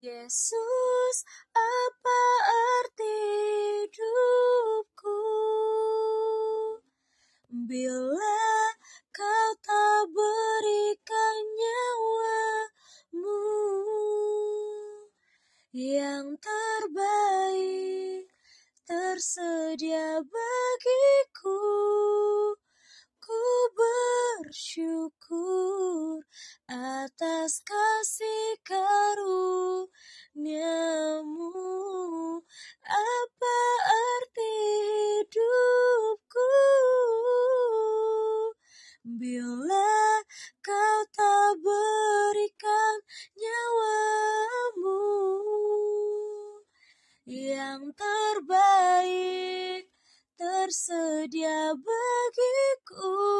Yesus, apa arti hidupku bila kau tak berikan nyawamu yang terbaik tersedia bagiku? Ku bersyukur atas kau kasih karuniamu apa arti hidupku bila kau tak berikan nyawamu yang terbaik tersedia bagiku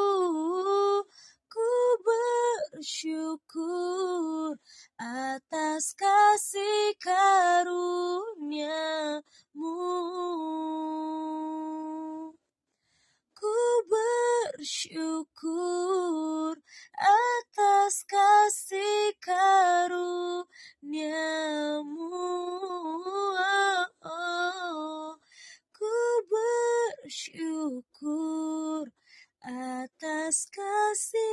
bersyukur atas kasih karuniamu. Oh, oh. Ku bersyukur atas kasih